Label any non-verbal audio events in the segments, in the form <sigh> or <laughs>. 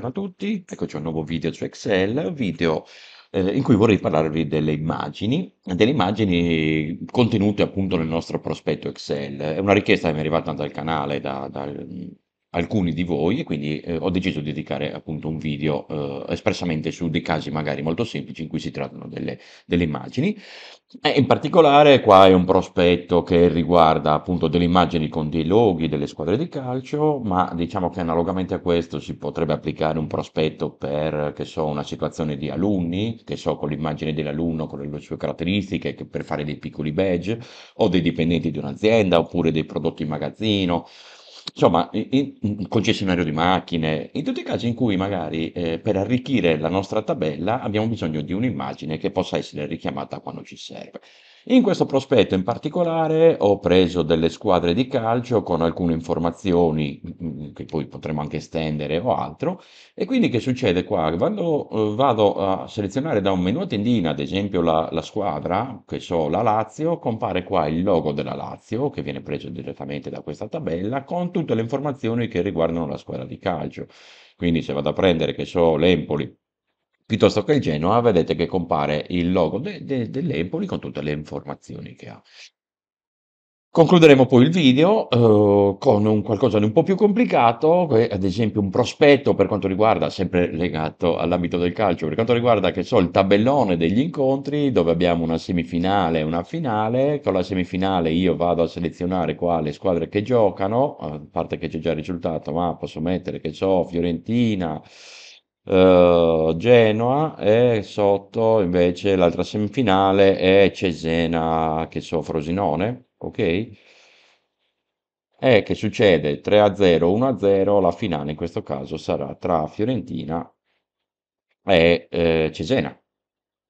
Buongiorno a tutti, eccoci a un nuovo video su Excel, video eh, in cui vorrei parlarvi delle immagini, delle immagini contenute appunto nel nostro prospetto Excel. È una richiesta che mi è arrivata dal canale, da, da, alcuni di voi e quindi eh, ho deciso di dedicare appunto un video eh, espressamente su dei casi magari molto semplici in cui si trattano delle, delle immagini. E in particolare qua è un prospetto che riguarda appunto delle immagini con dei loghi delle squadre di calcio, ma diciamo che analogamente a questo si potrebbe applicare un prospetto per, che so, una situazione di alunni, che so, con l'immagine dell'alunno, con le sue caratteristiche, per fare dei piccoli badge, o dei dipendenti di un'azienda, oppure dei prodotti in magazzino, Insomma, i in concessionario di macchine, in tutti i casi in cui magari, ehm, per arricchire la nostra tabella abbiamo bisogno di un'immagine che possa essere richiamata quando ci serve. In questo prospetto in particolare ho preso delle squadre di calcio con alcune informazioni mm, mm, che poi potremmo anche estendere o altro. E quindi che succede qua? Quando eh, vado a selezionare da un menu a tendina, ad esempio la, la squadra, che so, la Lazio, compare qua il logo della Lazio, che viene preso direttamente da questa tabella, con tutte le informazioni che riguardano la squadra di calcio. Quindi se vado a prendere, che so, l'Empoli, piuttosto che il Genoa, vedete che compare il logo de- de- dell'Empoli con tutte le informazioni che ha. Concluderemo poi il video eh, con un qualcosa di un po' più complicato, ad esempio un prospetto per quanto riguarda, sempre legato all'ambito del calcio, per quanto riguarda che so, il tabellone degli incontri dove abbiamo una semifinale e una finale, con la semifinale io vado a selezionare qua le squadre che giocano, a parte che c'è già il risultato, ma posso mettere che so Fiorentina, eh, Genoa e sotto invece l'altra semifinale è Cesena che so Frosinone, ok? E eh, che succede? 3-0, 1-0, la finale in questo caso sarà tra Fiorentina e eh, Cesena.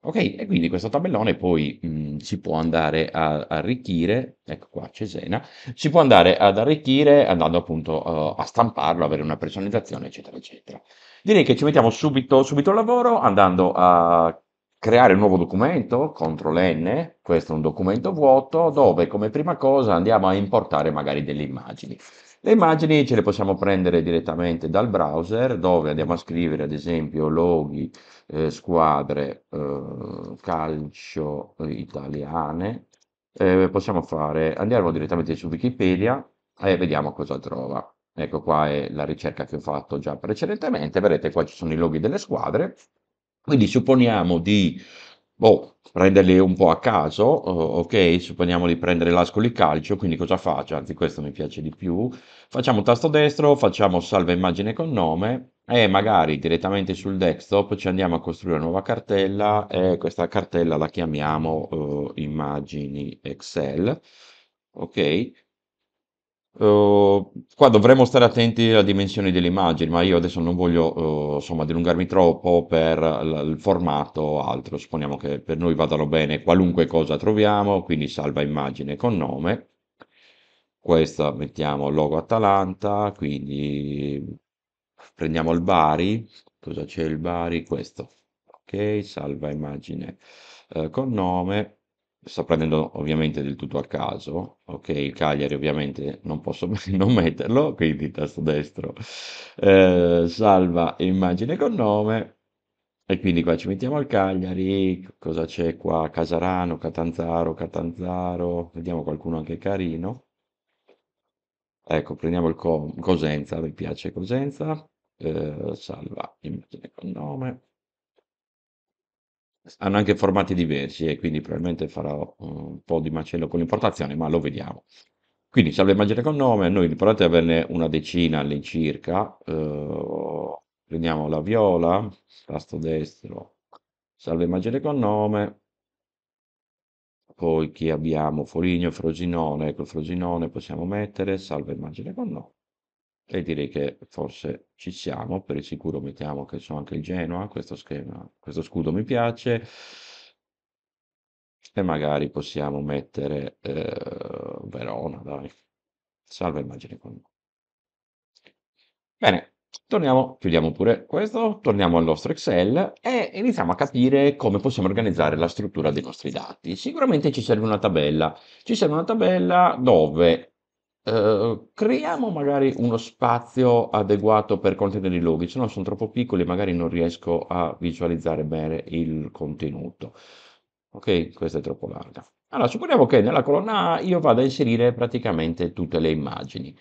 Ok, e quindi questo tabellone poi, mhmm, si può andare a arricchire, ecco qua Cesena, si può andare ad arricchire andando appunto, uhm, a stamparlo, avere una personalizzazione eccetera, eccetera. Direi che ci mettiamo subito subito al lavoro andando a creare un nuovo documento, CTRL N, questo è un documento vuoto, dove come prima cosa andiamo a importare magari delle immagini. Le immagini ce le possiamo prendere direttamente dal browser dove andiamo a scrivere ad esempio loghi, eh, squadre, eh, calcio eh, italiane. Eh, possiamo fare, andiamo direttamente su Wikipedia e vediamo cosa trova. Ecco qua è la ricerca che ho fatto già precedentemente, vedete qua ci sono i loghi delle squadre. Quindi supponiamo di boh, prenderli un po' a caso, eh, ok, supponiamo di prendere l'ascoli calcio, quindi cosa faccio? Anzi, questo mi piace di più. Facciamo tasto destro, facciamo salva immagine con nome e magari direttamente sul desktop ci andiamo a costruire una nuova cartella e questa cartella la chiamiamo eh, immagini Excel, ok? Uh, qua dovremmo stare attenti alla dimensione delle immagini, ma io adesso non voglio uh, insomma, dilungarmi troppo per il formato o altro. Supponiamo che per noi vadano bene qualunque cosa troviamo, quindi salva immagine con nome. Questa mettiamo logo Atalanta, quindi prendiamo il Bari. Cosa c'è il Bari? Questo. Ok, salva immagine uh, con nome sto prendendo ovviamente del tutto a caso, ok, il Cagliari ovviamente non posso <laughs> non metterlo, quindi tasto destro, eh, salva immagine con nome, e quindi qua ci mettiamo al Cagliari, cosa c'è qua? Casarano, Catanzaro, Catanzaro, vediamo qualcuno anche carino. Ecco, prendiamo il co Cosenza, mi piace Cosenza, eh, salva immagine con nome hanno anche formati diversi e quindi probabilmente farò un po' di macello con l'importazione, ma lo vediamo. Quindi salve immagine con nome, noi l'importante è averne una decina all'incirca, eh, prendiamo la viola, tasto destro, salve immagine con nome, poi chi abbiamo, Foligno, Frosinone, ecco il Frosinone possiamo mettere, salve immagine con nome e direi che forse ci siamo, per il sicuro mettiamo che so anche il Genoa, questo schema questo scudo mi piace e magari possiamo mettere, ehm, Verona dai, salva immagine con Bene, torniamo, chiudiamo pure questo, torniamo al nostro Excel e iniziamo a capire come possiamo organizzare la struttura dei nostri dati. Sicuramente ci serve una tabella, ci serve una tabella dove Ehm, creiamo magari uno spazio adeguato per contenere i loghi, se no sono troppo piccoli magari non riesco a visualizzare bene il contenuto. Ok, questa è troppo larga. Allora, supponiamo che nella colonna A io vada a inserire praticamente tutte le immagini.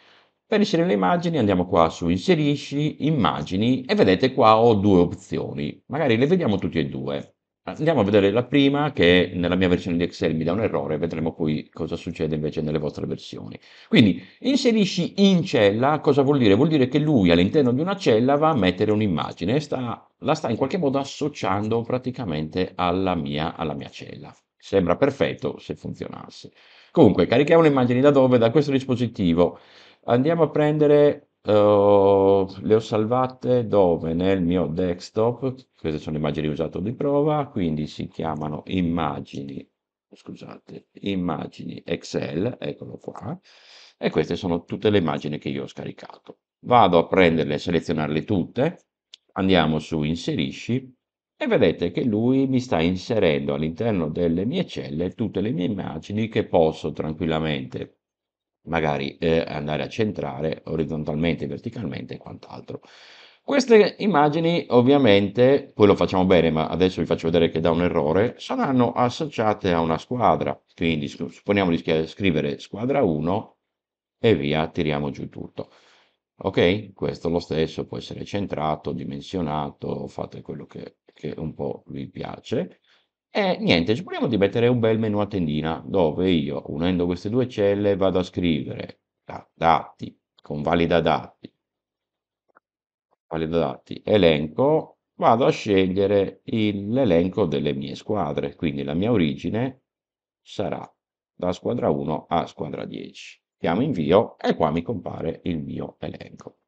Per inserire le immagini andiamo qua su inserisci immagini e vedete qua ho due opzioni, magari le vediamo tutte e due. Andiamo a vedere la prima che nella mia versione di Excel mi dà un errore, vedremo poi cosa succede invece nelle vostre versioni. Quindi inserisci in cella, cosa vuol dire? Vuol dire che lui all'interno di una cella va a mettere un'immagine, sta, la sta in qualche modo associando praticamente alla mia, alla mia cella. Sembra perfetto se funzionasse. Comunque, carichiamo le immagini da dove? Da questo dispositivo. Andiamo a prendere Ehm, le ho salvate dove? Nel mio desktop, queste sono immagini usato di prova, quindi si chiamano immagini, scusate, immagini Excel, eccolo qua, e queste sono tutte le immagini che io ho scaricato. Vado a prenderle, a selezionarle tutte, andiamo su inserisci e vedete che lui mi sta inserendo all'interno delle mie celle tutte le mie immagini che posso tranquillamente magari eh, andare a centrare orizzontalmente, verticalmente e quant'altro. Queste immagini ovviamente, poi lo facciamo bene, ma adesso vi faccio vedere che da un errore, saranno associate a una squadra, quindi supponiamo di scrivere squadra 1 e via, tiriamo giù tutto. Ok? Questo lo stesso può essere centrato, dimensionato, fate quello che, che un po' vi piace. E niente, supponiamo di mettere un bel menu a tendina dove io, unendo queste due celle, vado a scrivere dati, convalida dati, convalida dati, elenco, vado a scegliere l'elenco delle mie squadre, quindi la mia origine sarà da squadra 1 a squadra 10. Chiamo invio e qua mi compare il mio elenco.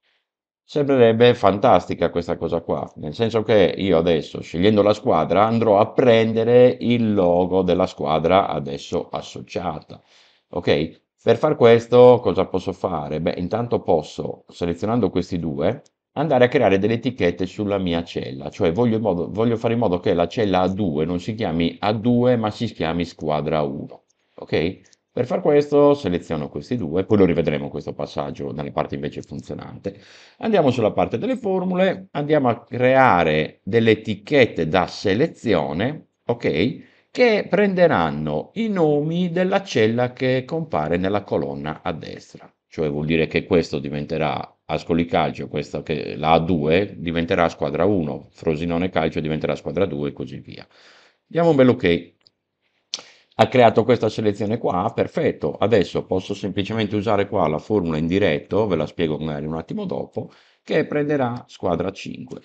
Sembrerebbe fantastica questa cosa qua, nel senso che io adesso scegliendo la squadra andrò a prendere il logo della squadra adesso associata. Ok? Per far questo cosa posso fare? Beh, intanto posso, selezionando questi due, andare a creare delle etichette sulla mia cella, cioè voglio, modo, voglio fare in modo che la cella A2 non si chiami A2 ma si chiami squadra 1. Ok? Per far questo seleziono questi due, poi lo rivedremo questo passaggio nella parte invece funzionante. Andiamo sulla parte delle formule, andiamo a creare delle etichette da selezione, ok? Che prenderanno i nomi della cella che compare nella colonna a destra. Cioè vuol dire che questo diventerà Ascoli Calcio, questa che, la A2 diventerà squadra 1, Frosinone Calcio diventerà squadra 2 e così via. Diamo un bel ok ha creato questa selezione qua, perfetto, adesso posso semplicemente usare qua la formula in diretto, ve la spiego magari un attimo dopo, che prenderà squadra 5.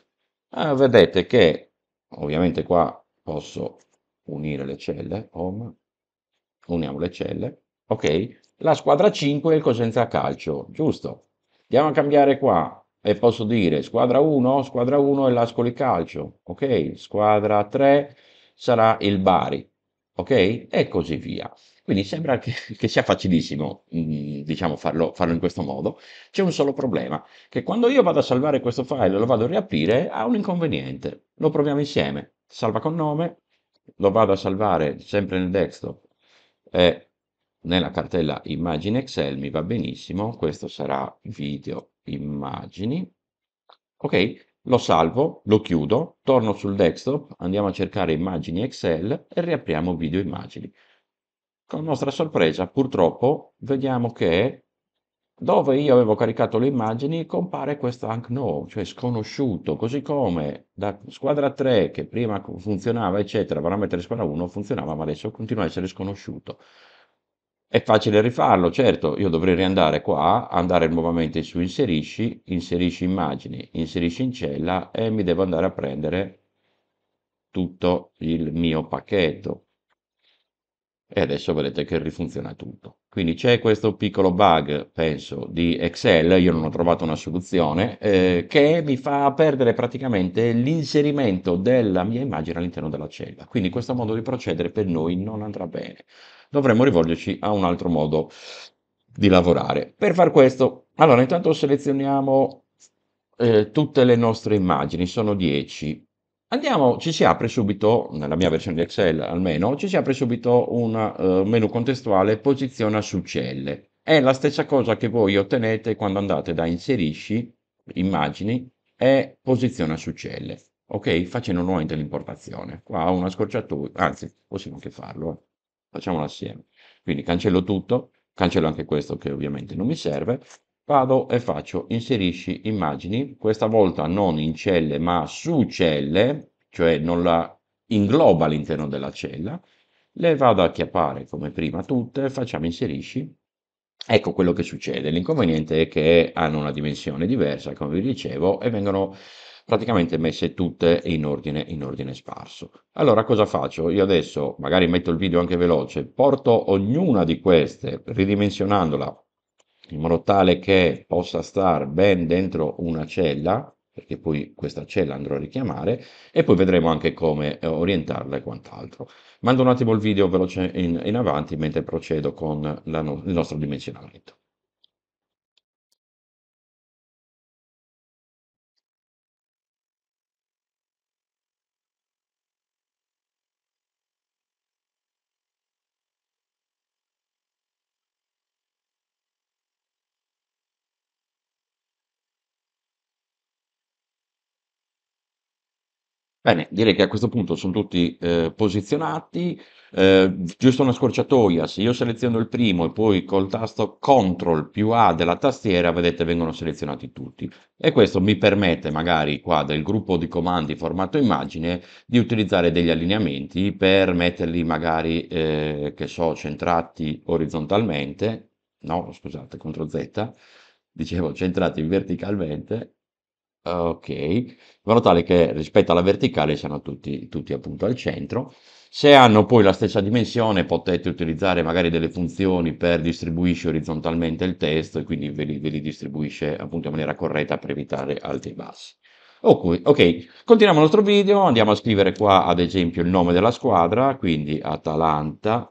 Ah, vedete che ovviamente qua posso unire le celle, home, uniamo le celle, ok, la squadra 5 è il Cosenza Calcio, giusto? Andiamo a cambiare qua e posso dire squadra 1, squadra 1 è l'Ascoli Calcio, ok, squadra 3 sarà il Bari, ok? e così via. Quindi sembra che, <laughs> che sia facilissimo, mm, diciamo farlo farlo in questo modo. C'è un solo problema, che quando io vado a salvare questo file e lo vado a riaprire ha un inconveniente. Lo proviamo insieme. Salva con nome, lo vado a salvare sempre nel desktop e nella cartella immagini Excel mi va benissimo, questo sarà video immagini, Ok, lo salvo, lo chiudo, torno sul desktop, andiamo a cercare immagini Excel e riapriamo video immagini. Con nostra sorpresa, purtroppo, vediamo che dove io avevo caricato le immagini compare questo Ank No, cioè sconosciuto, così come da squadra 3 che prima funzionava, eccetera, parametri squadra 1 funzionava, ma adesso continua a essere sconosciuto. È facile rifarlo, certo, io dovrei riandare qua, andare nuovamente su inserisci, inserisci immagini, inserisci in cella e mi devo andare a prendere tutto il mio pacchetto. E adesso vedete che rifunziona tutto. Quindi c'è questo piccolo bug, penso, di Excel, io non ho trovato una soluzione, eh, che mi fa perdere praticamente l'inserimento della mia immagine all'interno della cella. Quindi questo modo di procedere per noi non andrà bene dovremmo rivolgerci a un altro modo di lavorare. Per far questo, allora intanto selezioniamo eh, tutte le nostre immagini, sono 10. Andiamo, ci si apre subito, nella mia versione di Excel almeno, ci si apre subito un uh, menu contestuale posiziona su celle. È la stessa cosa che voi ottenete quando andate da inserisci immagini e posiziona su celle. Ok? Facendo nuovamente l'importazione. Qua ho una scorciatura, anzi, possiamo anche farlo. Eh facciamolo assieme. Quindi cancello tutto, cancello anche questo che ovviamente non mi serve, vado e faccio inserisci immagini, questa volta non in celle ma su celle, cioè non la ingloba all'interno della cella, le vado a chiappare come prima tutte, facciamo inserisci, ecco quello che succede, l'inconveniente è che hanno una dimensione diversa come vi dicevo e vengono praticamente messe tutte in ordine, in ordine sparso. Allora cosa faccio? Io adesso magari metto il video anche veloce, porto ognuna di queste ridimensionandola in modo tale che possa stare ben dentro una cella, perché poi questa cella andrò a richiamare, e poi vedremo anche come eh, orientarla e quant'altro. Mando un attimo il video veloce in, in avanti mentre procedo con no il nostro dimensionamento. Bene, direi che a questo punto sono tutti eh, posizionati, eh, giusto una scorciatoia, se io seleziono il primo e poi col tasto CTRL più A della tastiera, vedete vengono selezionati tutti. E questo mi permette magari qua del gruppo di comandi formato immagine di utilizzare degli allineamenti per metterli magari, eh, che so, centrati orizzontalmente, no scusate, CTRL Z, dicevo centrati verticalmente, Ok, in modo tale che rispetto alla verticale siano tutti, tutti appunto al centro. Se hanno poi la stessa dimensione potete utilizzare magari delle funzioni per distribuirci orizzontalmente il testo e quindi ve li, ve li distribuisce appunto in maniera corretta per evitare alti e bassi. Okay, ok, continuiamo il nostro video, andiamo a scrivere qua ad esempio il nome della squadra, quindi Atalanta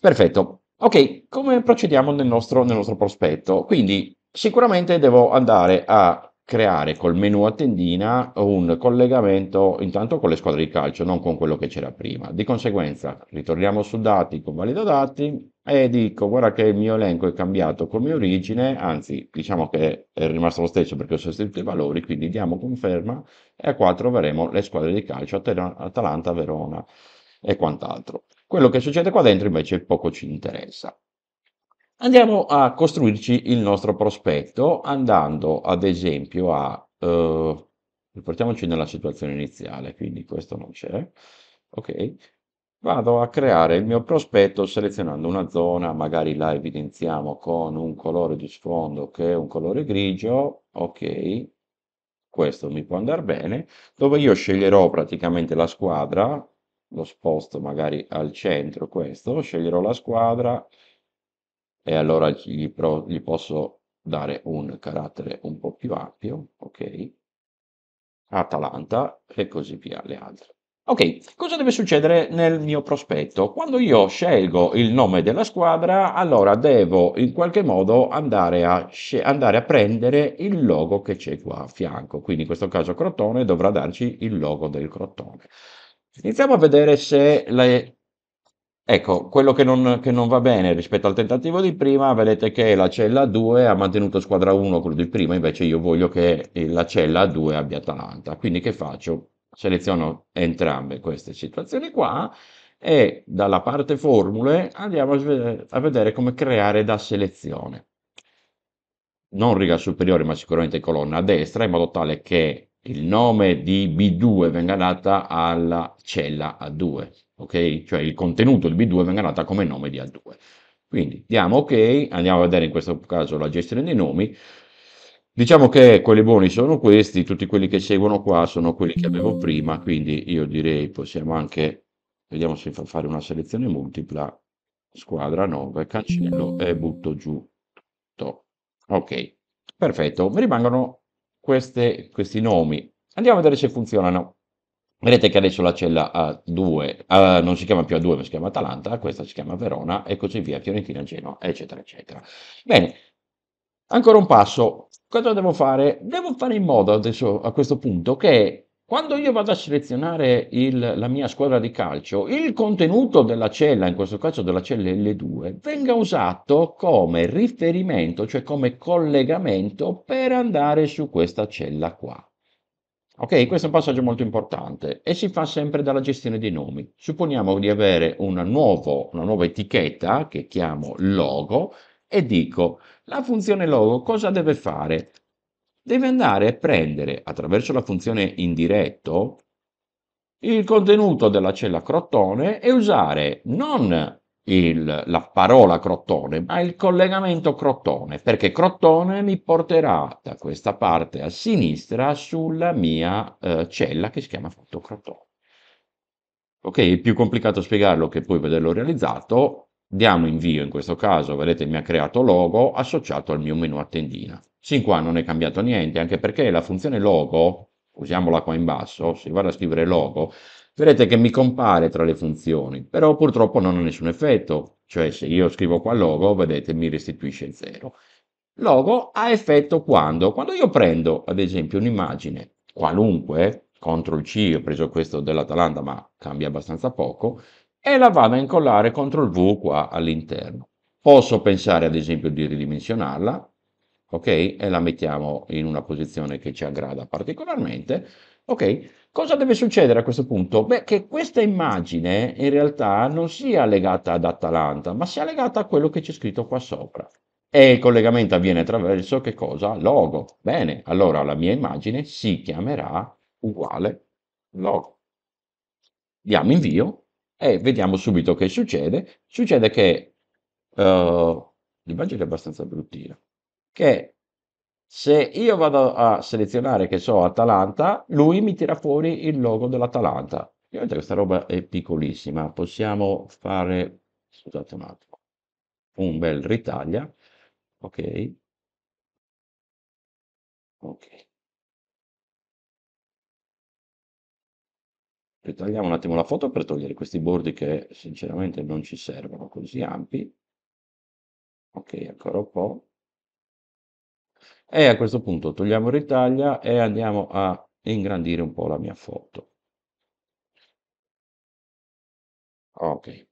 Perfetto. Ok, come procediamo nel nostro, nel nostro prospetto? Quindi sicuramente devo andare a creare col menu a tendina un collegamento intanto con le squadre di calcio, non con quello che c'era prima. Di conseguenza ritorniamo su dati con valido dati e dico guarda che il mio elenco è cambiato come origine, anzi diciamo che è rimasto lo stesso perché ho sostituito i valori, quindi diamo conferma e a 4 avremo le squadre di calcio Atalanta, Verona e quant'altro. Quello che succede qua dentro invece poco ci interessa. Andiamo a costruirci il nostro prospetto andando ad esempio a, eh, riportiamoci nella situazione iniziale, quindi questo non c'è, ok, vado a creare il mio prospetto selezionando una zona, magari la evidenziamo con un colore di sfondo che è un colore grigio, ok, questo mi può andare bene, dove io sceglierò praticamente la squadra, lo sposto magari al centro questo, sceglierò la squadra e allora gli, pro, gli posso dare un carattere un po' più ampio, ok? Atalanta e così via le altre. Ok, cosa deve succedere nel mio prospetto? Quando io scelgo il nome della squadra, allora devo in qualche modo andare a, andare a prendere il logo che c'è qua a fianco. Quindi in questo caso Crotone dovrà darci il logo del Crotone. Iniziamo a vedere se le... Ecco, quello che non, che non va bene rispetto al tentativo di prima, vedete che la cella 2 ha mantenuto squadra 1 quello di prima, invece io voglio che la cella 2 abbia Atalanta. Quindi che faccio? Seleziono entrambe queste situazioni qua e dalla parte formule andiamo a vedere come creare da selezione non riga superiore ma sicuramente colonna a destra in modo tale che il nome di B2 venga data alla cella A2, ok? Cioè il contenuto di B2 venga data come nome di A2. Quindi diamo ok, andiamo a vedere in questo caso la gestione dei nomi. Diciamo che quelli buoni sono questi, tutti quelli che seguono qua sono quelli che avevo prima, quindi io direi possiamo anche, vediamo se fa fare una selezione multipla, squadra 9, cancello e butto giù. tutto. Ok, perfetto, mi rimangono queste, questi nomi. Andiamo a vedere se funzionano. Vedete che adesso la cella A2 uh, eh, non si chiama più A2 ma si chiama Atalanta, questa si chiama Verona e così via, Fiorentina, Genoa, eccetera, eccetera. Bene, ancora un passo. Cosa devo fare? Devo fare in modo adesso a questo punto che quando io vado a selezionare il, la mia squadra di calcio, il contenuto della cella, in questo caso della cella L2, venga usato come riferimento, cioè come collegamento per andare su questa cella qua. Ok, questo è un passaggio molto importante e si fa sempre dalla gestione dei nomi. Supponiamo di avere una, nuovo, una nuova etichetta che chiamo logo e dico la funzione logo cosa deve fare? deve andare a prendere, attraverso la funzione indiretto, il contenuto della cella crottone e usare non il, la parola crottone, ma il collegamento crottone, perché crottone mi porterà da questa parte a sinistra sulla mia eh, cella che si chiama fotocrottone. Ok, è più complicato spiegarlo che poi vederlo realizzato, Diamo invio in questo caso, vedete mi ha creato logo associato al mio menu a tendina. Sin qua non è cambiato niente, anche perché la funzione logo, usiamola qua in basso, se vado a scrivere logo, vedete che mi compare tra le funzioni, però purtroppo non ha nessun effetto, cioè se io scrivo qua logo, vedete mi restituisce il 0. Logo ha effetto quando? Quando io prendo ad esempio un'immagine qualunque, CTRL C, ho preso questo dell'Atalanta ma cambia abbastanza poco, e la vado a incollare contro il V qua all'interno. Posso pensare ad esempio di ridimensionarla, ok? E la mettiamo in una posizione che ci aggrada particolarmente, ok? Cosa deve succedere a questo punto? Beh, che questa immagine in realtà non sia legata ad Atalanta, ma sia legata a quello che c'è scritto qua sopra. E il collegamento avviene attraverso che cosa? Logo. Bene, allora la mia immagine si chiamerà uguale logo. Diamo invio e vediamo subito che succede. Succede che uh, l'immagine è abbastanza bruttina. Che se io vado a selezionare, che so, Atalanta, lui mi tira fuori il logo dell'Atalanta. Ovviamente questa roba è piccolissima. Possiamo fare, scusate un attimo, un bel ritaglia. Ok. Ok. Ritagliamo un attimo la foto per togliere questi bordi che sinceramente non ci servono così ampi. Ok, ancora un po'. E a questo punto togliamo ritaglia e andiamo a ingrandire un po' la mia foto. Ok.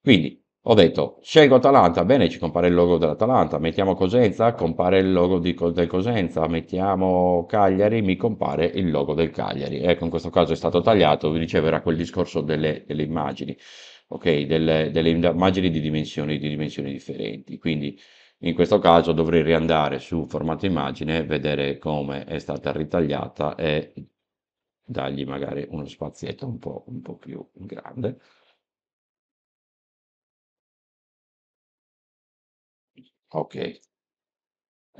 Quindi ho detto scelgo Atalanta, bene ci compare il logo dell'Atalanta, mettiamo Cosenza, compare il logo di, del Cosenza, mettiamo Cagliari, mi compare il logo del Cagliari. Ecco, in questo caso è stato tagliato, vi riceverà quel discorso delle, delle immagini, ok, delle, delle immagini di dimensioni, di dimensioni, differenti. Quindi in questo caso dovrei riandare su formato immagine, vedere come è stata ritagliata e dargli magari uno spazietto un po', un po più grande. Ok.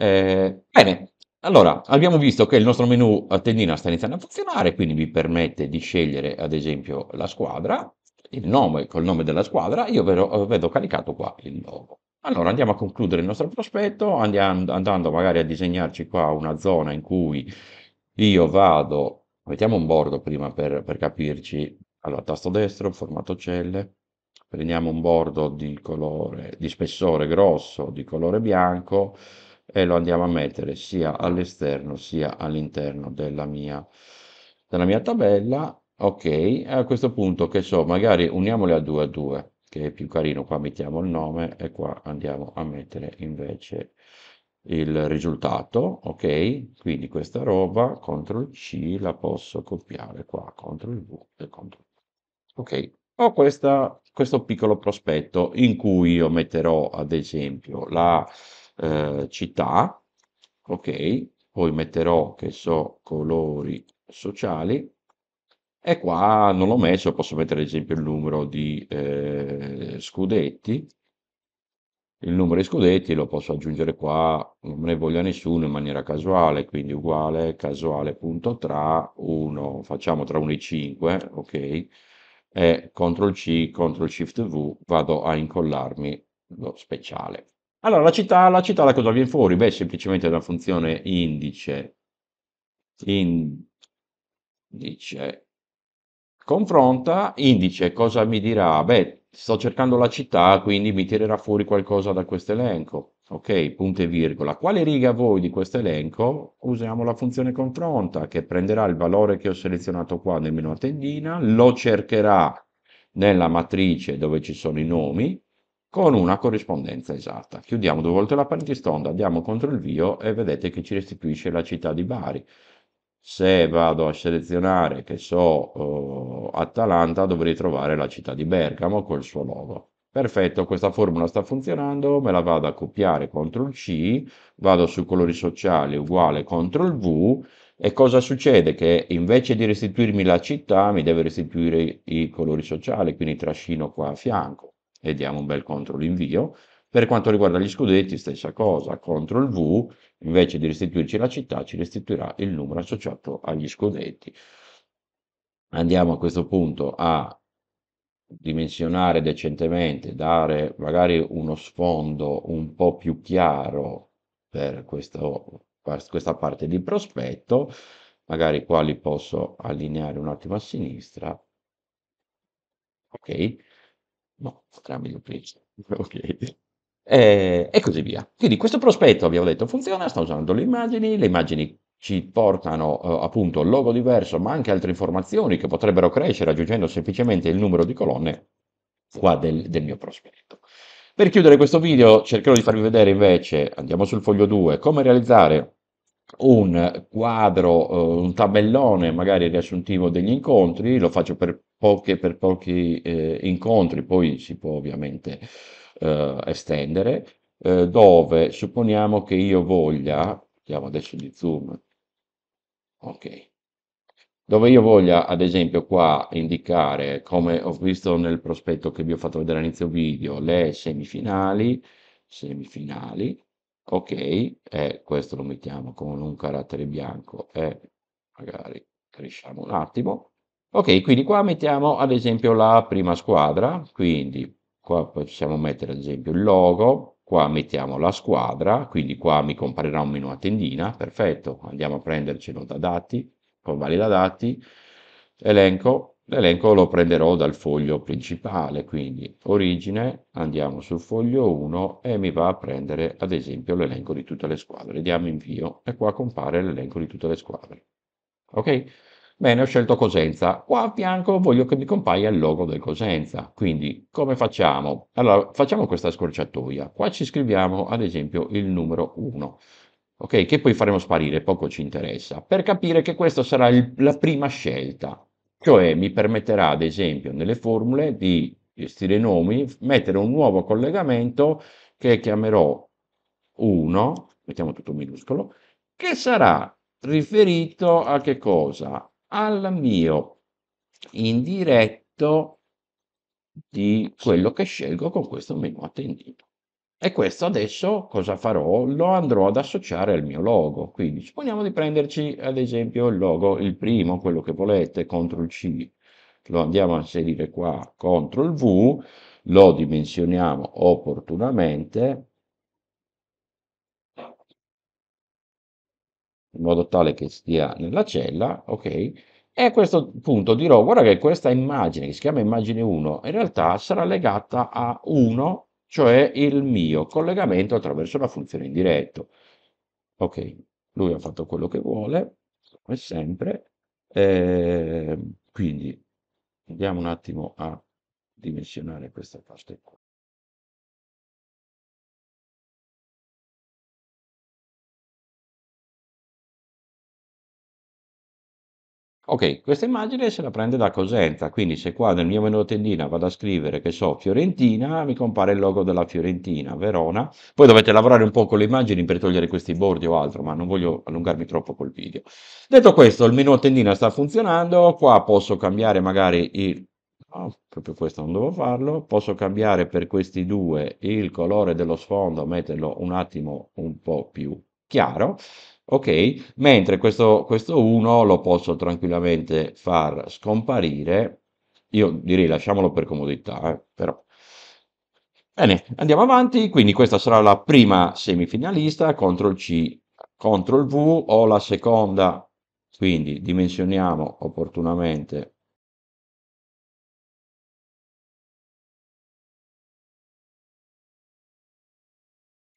Eh, bene, allora abbiamo visto che il nostro menu a tendina sta iniziando a funzionare, quindi vi permette di scegliere ad esempio la squadra, il nome col nome della squadra, io vedo, vedo caricato qua il logo. Allora andiamo a concludere il nostro prospetto, andiamo, andando magari a disegnarci qua una zona in cui io vado, mettiamo un bordo prima per, per capirci, allora tasto destro, formato celle, prendiamo un bordo di, colore, di spessore grosso, di colore bianco, e lo andiamo a mettere sia all'esterno sia all'interno della mia, della mia tabella. Ok, a questo punto, che so, magari uniamole a 2 a 2, che è più carino, qua mettiamo il nome e qua andiamo a mettere invece il risultato, ok? Quindi questa roba, CTRL C, la posso copiare qua, CTRL V e CTRL V. Ok, ho questa questo piccolo prospetto in cui io metterò ad esempio la eh, città, ok, poi metterò che so colori sociali e qua non l'ho messo, posso mettere ad esempio il numero di eh, scudetti, il numero di scudetti lo posso aggiungere qua, non me ne voglia nessuno in maniera casuale, quindi uguale casuale.tra 1, facciamo tra 1 e 5, ok, e CTRL C, CTRL Shift V vado a incollarmi lo speciale. Allora la città, la città da cosa viene fuori? Beh, semplicemente la funzione indice, indice confronta, indice cosa mi dirà? Beh, sto cercando la città, quindi mi tirerà fuori qualcosa da questo elenco ok, punto e virgola, quale riga voi di questo elenco usiamo la funzione confronta che prenderà il valore che ho selezionato qua nel menu a tendina, lo cercherà nella matrice dove ci sono i nomi con una corrispondenza esatta. Chiudiamo due volte la parentesi stonda, andiamo contro il vio e vedete che ci restituisce la città di Bari. Se vado a selezionare, che so, uh, Atalanta, dovrei trovare la città di Bergamo col suo logo. Perfetto, questa formula sta funzionando, me la vado a copiare, CTRL C, vado su colori sociali uguale CTRL V e cosa succede? Che invece di restituirmi la città mi deve restituire i colori sociali, quindi trascino qua a fianco e diamo un bel CTRL invio. Per quanto riguarda gli scudetti, stessa cosa, CTRL V, invece di restituirci la città, ci restituirà il numero associato agli scudetti. Andiamo a questo punto a dimensionare decentemente, dare magari uno sfondo un po' più chiaro per questo, questa parte di prospetto, magari qua li posso allineare un attimo a sinistra, ok? No, scambio prima, <laughs> ok? Eh, e così via. Quindi questo prospetto, abbiamo detto, funziona, sta usando le immagini, le immagini ci portano eh, appunto il logo diverso, ma anche altre informazioni che potrebbero crescere aggiungendo semplicemente il numero di colonne qua del, del mio prospetto. Per chiudere questo video cercherò di farvi vedere invece, andiamo sul foglio 2, come realizzare un quadro, eh, un tabellone magari riassuntivo degli incontri, lo faccio per, poche, per pochi eh, incontri, poi si può ovviamente eh, estendere, eh, dove supponiamo che io voglia, andiamo adesso di zoom, ok. Dove io voglia, ad esempio, qua indicare, come ho visto nel prospetto che vi ho fatto vedere all'inizio video, le semifinali, semifinali, ok, e eh, questo lo mettiamo con un carattere bianco e magari cresciamo un attimo. Ok, quindi qua mettiamo ad esempio la prima squadra, quindi qua possiamo mettere ad esempio il logo, qua mettiamo la squadra, quindi qua mi comparirà un menu a tendina, perfetto, andiamo a prendercelo da dati, convalida dati, elenco, l'elenco lo prenderò dal foglio principale, quindi origine, andiamo sul foglio 1 e mi va a prendere ad esempio l'elenco di tutte le squadre, diamo invio e qua compare l'elenco di tutte le squadre. Ok? Bene, ho scelto Cosenza. Qua a fianco voglio che mi compaia il logo del Cosenza. Quindi, come facciamo? Allora, facciamo questa scorciatoia. Qua ci scriviamo, ad esempio, il numero 1. Ok, che poi faremo sparire, poco ci interessa. Per capire che questa sarà il, la prima scelta. Cioè, mi permetterà, ad esempio, nelle formule di stile nomi, mettere un nuovo collegamento che chiamerò 1, mettiamo tutto minuscolo, che sarà riferito a che cosa? al mio indiretto di quello che scelgo con questo menu attendito. E questo adesso cosa farò? Lo andrò ad associare al mio logo. Quindi supponiamo di prenderci ad esempio il logo, il primo, quello che volete, CTRL C, lo andiamo a inserire qua, CTRL V, lo dimensioniamo opportunamente in modo tale che stia nella cella, ok? E a questo punto dirò, guarda che questa immagine, che si chiama immagine 1, in realtà sarà legata a 1, cioè il mio collegamento attraverso la funzione in diretto. Ok, lui ha fatto quello che vuole, come sempre, eh, quindi andiamo un attimo a dimensionare questa parte qua. Ok, questa immagine se la prende da Cosenza, quindi se qua nel mio menu tendina vado a scrivere che so Fiorentina, mi compare il logo della Fiorentina, Verona. Poi dovete lavorare un po' con le immagini per togliere questi bordi o altro, ma non voglio allungarmi troppo col video. Detto questo, il menu tendina sta funzionando, qua posso cambiare magari il... Oh, proprio questo non devo farlo, posso cambiare per questi due il colore dello sfondo, metterlo un attimo un po' più chiaro, ok? Mentre questo, questo 1 lo posso tranquillamente far scomparire, io direi lasciamolo per comodità, eh, però. Bene, andiamo avanti, quindi questa sarà la prima semifinalista, CTRL C, CTRL V, o la seconda, quindi dimensioniamo opportunamente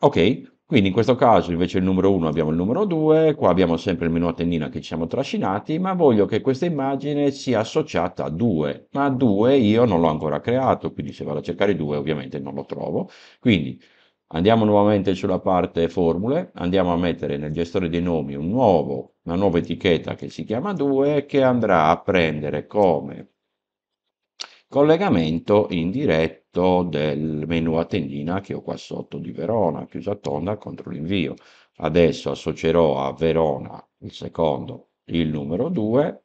Ok, quindi in questo caso invece il numero 1 abbiamo il numero 2, qua abbiamo sempre il menu a tendina che ci siamo trascinati, ma voglio che questa immagine sia associata a 2, ma 2 io non l'ho ancora creato, quindi se vado a cercare 2 ovviamente non lo trovo. Quindi andiamo nuovamente sulla parte formule, andiamo a mettere nel gestore dei nomi un nuovo, una nuova etichetta che si chiama 2 che andrà a prendere come collegamento indiretto del menu a che ho qua sotto di Verona, chiusa tonda, contro l'invio. Adesso associerò a Verona il secondo, il numero 2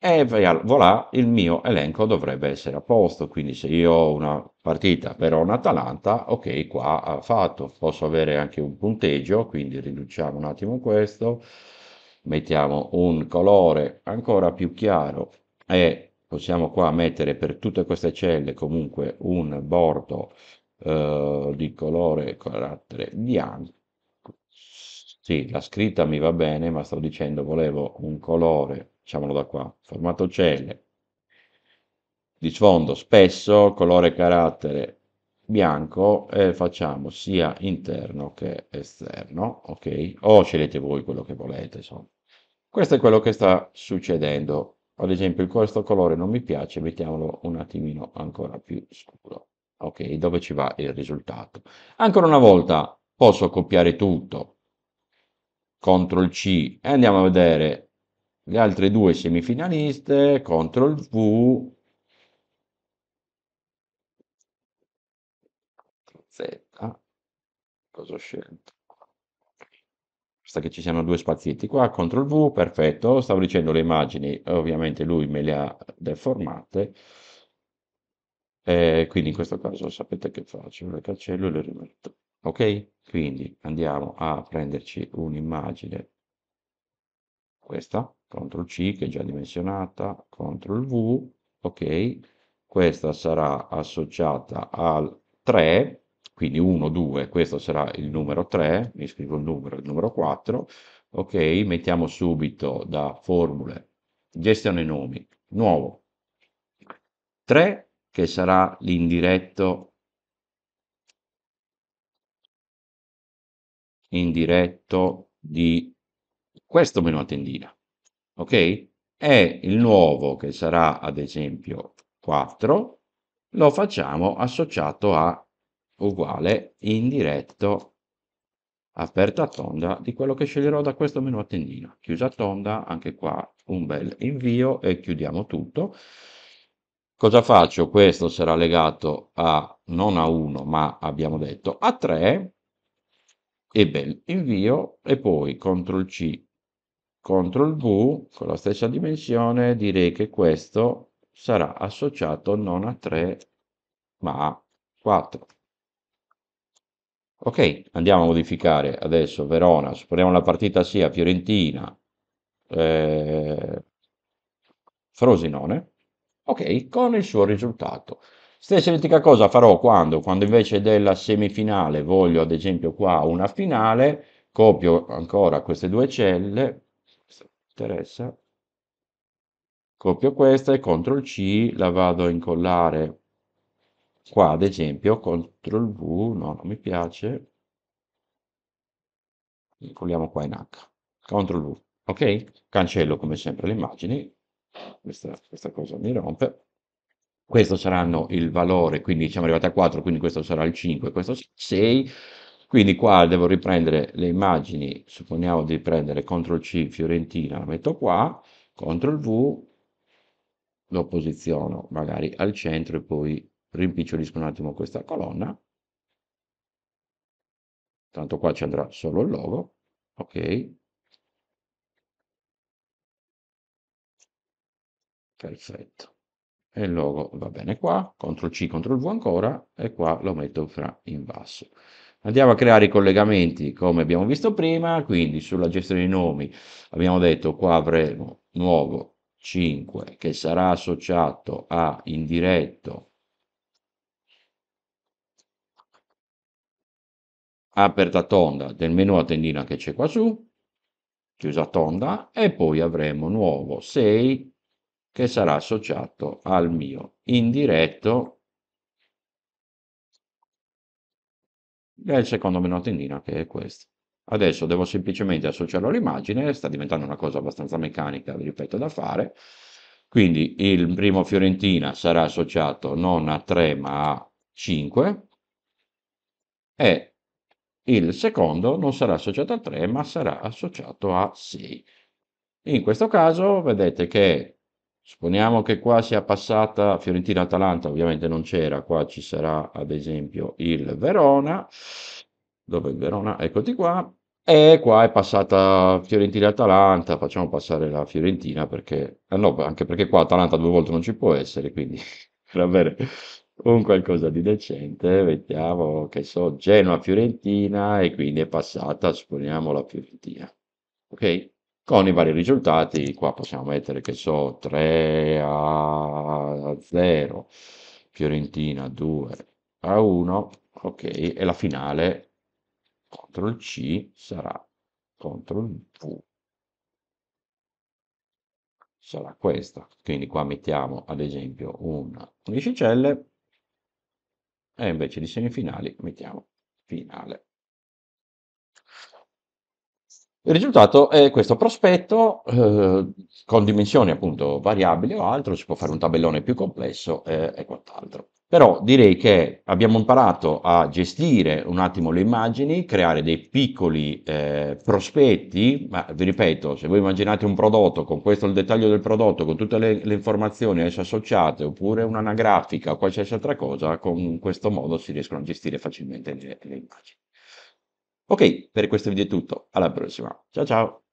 e voilà, il mio elenco dovrebbe essere a posto. Quindi se io ho una partita Verona-Atalanta, ok, qua ha fatto. Posso avere anche un punteggio, quindi riduciamo un attimo questo. Mettiamo un colore ancora più chiaro e possiamo qua mettere per tutte queste celle comunque un bordo eh, di colore carattere bianco sì, la scritta mi va bene, ma sto dicendo volevo un colore, diciamolo da qua, formato celle, di sfondo spesso, colore carattere bianco e facciamo sia interno che esterno, ok? O scegliete voi quello che volete, insomma. Questo è quello che sta succedendo ad esempio questo colore non mi piace, mettiamolo un attimino ancora più scuro. Ok, dove ci va il risultato? Ancora una volta posso copiare tutto, CTRL C e andiamo a vedere le altre due semifinaliste, CTRL V, Z, cosa ho scelto? Basta che ci siano due spazietti qua, CTRL V, perfetto. Stavo dicendo le immagini, ovviamente lui me le ha deformate. Eh, quindi in questo caso sapete che faccio, le cancello e le rimetto. Ok? Quindi andiamo a prenderci un'immagine, questa, CTRL C che è già dimensionata, CTRL V, ok? Questa sarà associata al 3 quindi 1, 2, questo sarà il numero 3, mi scrivo il numero, il numero 4, ok, mettiamo subito da formule, gestione nomi, nuovo, 3 che sarà l'indiretto, indiretto di questo meno tendina, ok? E il nuovo che sarà ad esempio 4, lo facciamo associato a uguale indiretto aperta a tonda di quello che sceglierò da questo menu a tendina chiusa a tonda anche qua un bel invio e chiudiamo tutto cosa faccio questo sarà legato a non a 1 ma abbiamo detto a 3 e bel invio e poi ctrl c ctrl v con la stessa dimensione direi che questo sarà associato non a 3 ma a 4 Ok, andiamo a modificare adesso Verona, supponiamo la partita sia Fiorentina, eh, Frosinone, ok, con il suo risultato. Stessa identica cosa farò quando, quando invece della semifinale voglio ad esempio qua una finale, copio ancora queste due celle, interessa, copio questa e CTRL C la vado a incollare Qua ad esempio, CTRL V, no, non mi piace, colliamo qua in H, CTRL V, ok? Cancello come sempre le immagini, questa, questa cosa mi rompe, questo saranno il valore, quindi siamo arrivati a 4, quindi questo sarà il 5, questo 6, quindi qua devo riprendere le immagini, supponiamo di prendere CTRL C Fiorentina, la metto qua, CTRL V, lo posiziono magari al centro e poi rimpicciolisco un attimo questa colonna, tanto qua ci andrà solo il logo, ok, perfetto, e il logo va bene qua, CTRL C, CTRL V ancora, e qua lo metto fra in basso. Andiamo a creare i collegamenti come abbiamo visto prima, quindi sulla gestione dei nomi abbiamo detto qua avremo nuovo 5 che sarà associato a indiretto aperta tonda del menu a tendina che c'è qua su, chiusa tonda e poi avremo nuovo 6 che sarà associato al mio indiretto del secondo menu a tendina che è questo. Adesso devo semplicemente associarlo all'immagine, sta diventando una cosa abbastanza meccanica, vi ripeto, da fare. Quindi il primo Fiorentina sarà associato non a 3 ma a 5 e il secondo non sarà associato a 3 ma sarà associato a 6. In questo caso vedete che supponiamo che qua sia passata Fiorentina-Atalanta, ovviamente non c'era, qua ci sarà ad esempio il Verona, dove il Verona, eccoti qua, e qua è passata Fiorentina-Atalanta, facciamo passare la Fiorentina perché, eh no, anche perché qua Atalanta due volte non ci può essere, quindi <laughs> per avere un qualcosa di decente, mettiamo, che so, Genoa-Fiorentina e quindi è passata, supponiamo, la Fiorentina. Ok? Con i vari risultati, qua possiamo mettere, che so, 3 a 0, Fiorentina 2 a 1, ok? E la finale contro C sarà contro V. Sarà questa. Quindi qua mettiamo, ad esempio, un uniscicelle e invece di semifinali mettiamo finale. Il risultato è questo prospetto eh, con dimensioni appunto variabili o altro, si può fare un tabellone più complesso eh, e quant'altro. Però direi che abbiamo imparato a gestire un attimo le immagini, creare dei piccoli eh, prospetti, ma vi ripeto, se voi immaginate un prodotto con questo il dettaglio del prodotto, con tutte le, le informazioni adesso associate, oppure un'anagrafica o qualsiasi altra cosa, con questo modo si riescono a gestire facilmente le, le immagini. Ok, per questo video è tutto, alla prossima, ciao ciao!